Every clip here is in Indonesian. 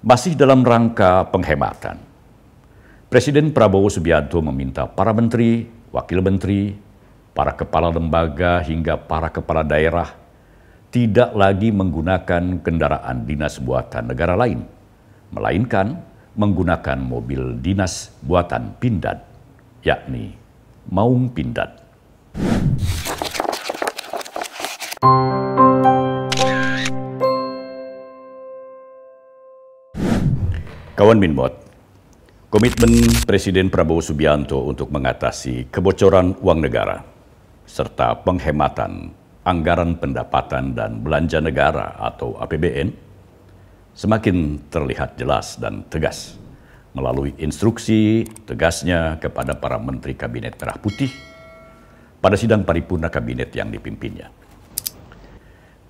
masih dalam rangka penghematan. Presiden Prabowo Subianto meminta para menteri, wakil menteri, para kepala lembaga hingga para kepala daerah tidak lagi menggunakan kendaraan dinas buatan negara lain, melainkan menggunakan mobil dinas buatan Pindad, yakni Maung Pindad. Kawan Minbot, komitmen Presiden Prabowo Subianto untuk mengatasi kebocoran uang negara serta penghematan anggaran pendapatan dan belanja negara atau APBN semakin terlihat jelas dan tegas melalui instruksi tegasnya kepada para menteri kabinet merah putih pada sidang paripurna kabinet yang dipimpinnya.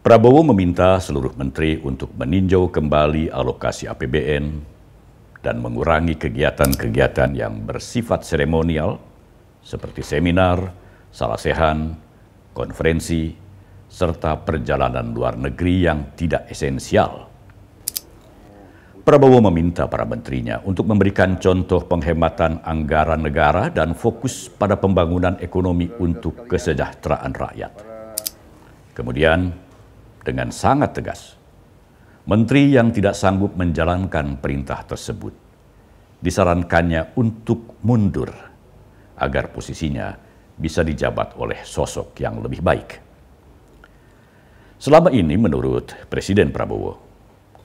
Prabowo meminta seluruh menteri untuk meninjau kembali alokasi APBN dan mengurangi kegiatan-kegiatan yang bersifat seremonial seperti seminar, salasehan, konferensi, serta perjalanan luar negeri yang tidak esensial. Prabowo meminta para menterinya untuk memberikan contoh penghematan anggaran negara dan fokus pada pembangunan ekonomi untuk kesejahteraan rakyat. Kemudian, dengan sangat tegas, Menteri yang tidak sanggup menjalankan perintah tersebut disarankannya untuk mundur agar posisinya bisa dijabat oleh sosok yang lebih baik. Selama ini menurut Presiden Prabowo,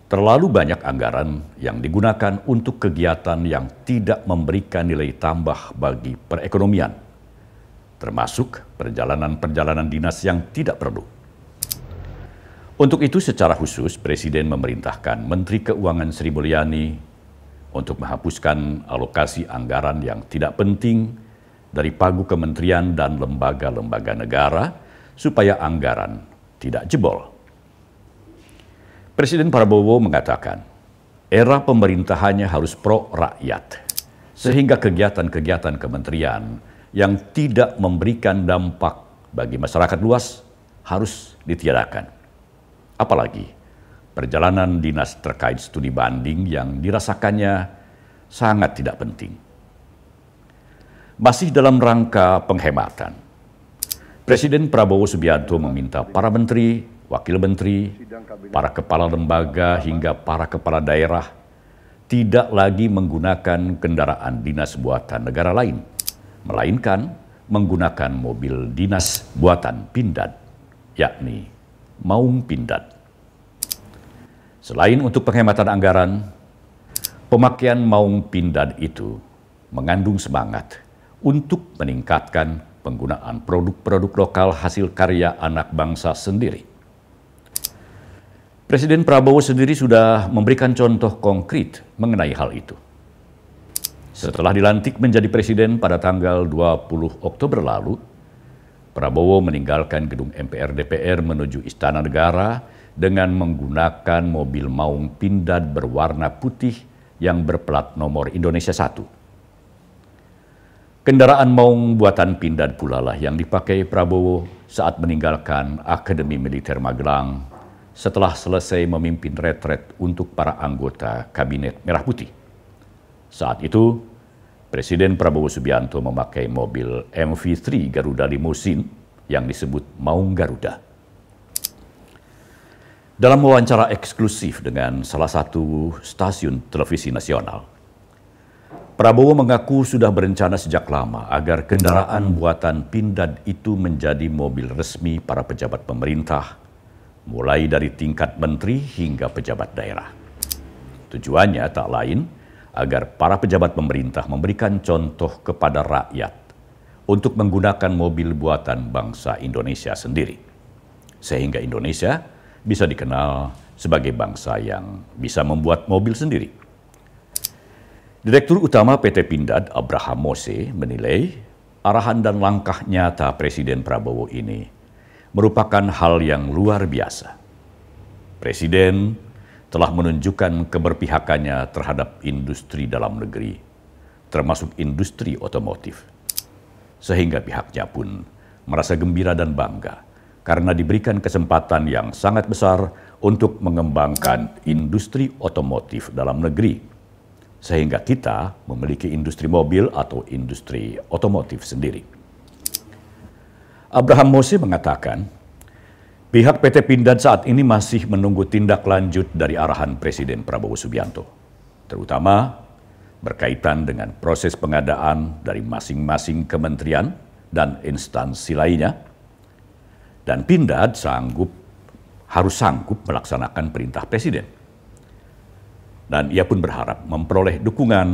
terlalu banyak anggaran yang digunakan untuk kegiatan yang tidak memberikan nilai tambah bagi perekonomian, termasuk perjalanan-perjalanan dinas yang tidak perlu. Untuk itu secara khusus Presiden memerintahkan Menteri Keuangan Sri Mulyani untuk menghapuskan alokasi anggaran yang tidak penting dari pagu kementerian dan lembaga-lembaga negara supaya anggaran tidak jebol. Presiden Prabowo mengatakan, era pemerintahannya harus pro rakyat, sehingga kegiatan-kegiatan kementerian yang tidak memberikan dampak bagi masyarakat luas harus ditiadakan. Apalagi perjalanan dinas terkait studi banding yang dirasakannya sangat tidak penting. Masih dalam rangka penghematan, Presiden Prabowo Subianto meminta para menteri, wakil menteri, para kepala lembaga hingga para kepala daerah tidak lagi menggunakan kendaraan dinas buatan negara lain, melainkan menggunakan mobil dinas buatan Pindad, yakni Maung Pindad. Selain untuk penghematan anggaran, pemakaian Maung Pindad itu mengandung semangat untuk meningkatkan penggunaan produk-produk lokal hasil karya anak bangsa sendiri. Presiden Prabowo sendiri sudah memberikan contoh konkret mengenai hal itu. Setelah dilantik menjadi presiden pada tanggal 20 Oktober lalu, Prabowo meninggalkan gedung MPR DPR menuju Istana Negara dengan menggunakan mobil maung pindad berwarna putih yang berplat nomor Indonesia 1. Kendaraan maung buatan pindad pula lah yang dipakai Prabowo saat meninggalkan Akademi Militer Magelang setelah selesai memimpin retret untuk para anggota Kabinet Merah Putih. Saat itu, Presiden Prabowo Subianto memakai mobil MV3 Garuda Limousine yang disebut Maung Garuda. Dalam wawancara eksklusif dengan salah satu stasiun televisi nasional, Prabowo mengaku sudah berencana sejak lama agar kendaraan buatan Pindad itu menjadi mobil resmi para pejabat pemerintah, mulai dari tingkat menteri hingga pejabat daerah. Tujuannya tak lain agar para pejabat pemerintah memberikan contoh kepada rakyat untuk menggunakan mobil buatan bangsa Indonesia sendiri. Sehingga Indonesia bisa dikenal sebagai bangsa yang bisa membuat mobil sendiri. Direktur Utama PT Pindad Abraham Mose menilai arahan dan langkah nyata Presiden Prabowo ini merupakan hal yang luar biasa. Presiden telah menunjukkan keberpihakannya terhadap industri dalam negeri, termasuk industri otomotif. Sehingga pihaknya pun merasa gembira dan bangga karena diberikan kesempatan yang sangat besar untuk mengembangkan industri otomotif dalam negeri. Sehingga kita memiliki industri mobil atau industri otomotif sendiri. Abraham Mose mengatakan, Pihak PT Pindad saat ini masih menunggu tindak lanjut dari arahan Presiden Prabowo Subianto, terutama berkaitan dengan proses pengadaan dari masing-masing kementerian dan instansi lainnya. Dan Pindad sanggup harus sanggup melaksanakan perintah Presiden. Dan ia pun berharap memperoleh dukungan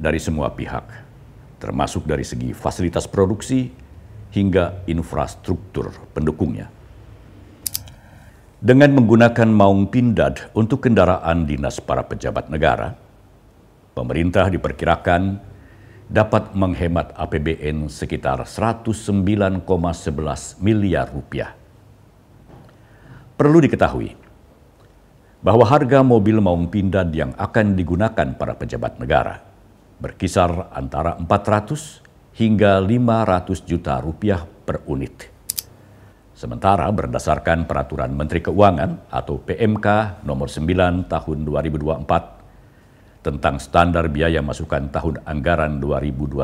dari semua pihak, termasuk dari segi fasilitas produksi hingga infrastruktur pendukungnya dengan menggunakan maung pindad untuk kendaraan dinas para pejabat negara, pemerintah diperkirakan dapat menghemat APBN sekitar 109,11 miliar rupiah. Perlu diketahui bahwa harga mobil maung pindad yang akan digunakan para pejabat negara berkisar antara 400 hingga 500 juta rupiah per unit. Sementara berdasarkan Peraturan Menteri Keuangan atau PMK Nomor 9 Tahun 2024 tentang standar biaya masukan tahun anggaran 2025,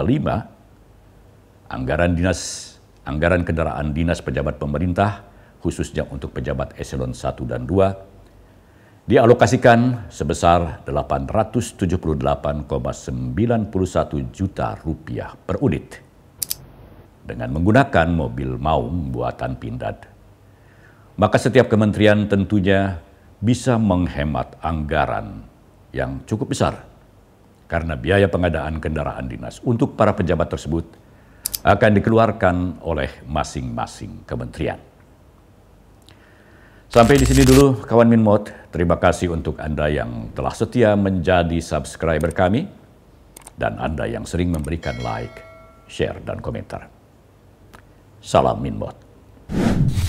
anggaran dinas anggaran kendaraan dinas pejabat pemerintah khususnya untuk pejabat eselon 1 dan 2 dialokasikan sebesar 878,91 juta rupiah per unit dengan menggunakan mobil maung buatan Pindad. Maka setiap kementerian tentunya bisa menghemat anggaran yang cukup besar karena biaya pengadaan kendaraan dinas untuk para pejabat tersebut akan dikeluarkan oleh masing-masing kementerian. Sampai di sini dulu kawan Minmod. Terima kasih untuk Anda yang telah setia menjadi subscriber kami dan Anda yang sering memberikan like, share, dan komentar. Salam Minbot.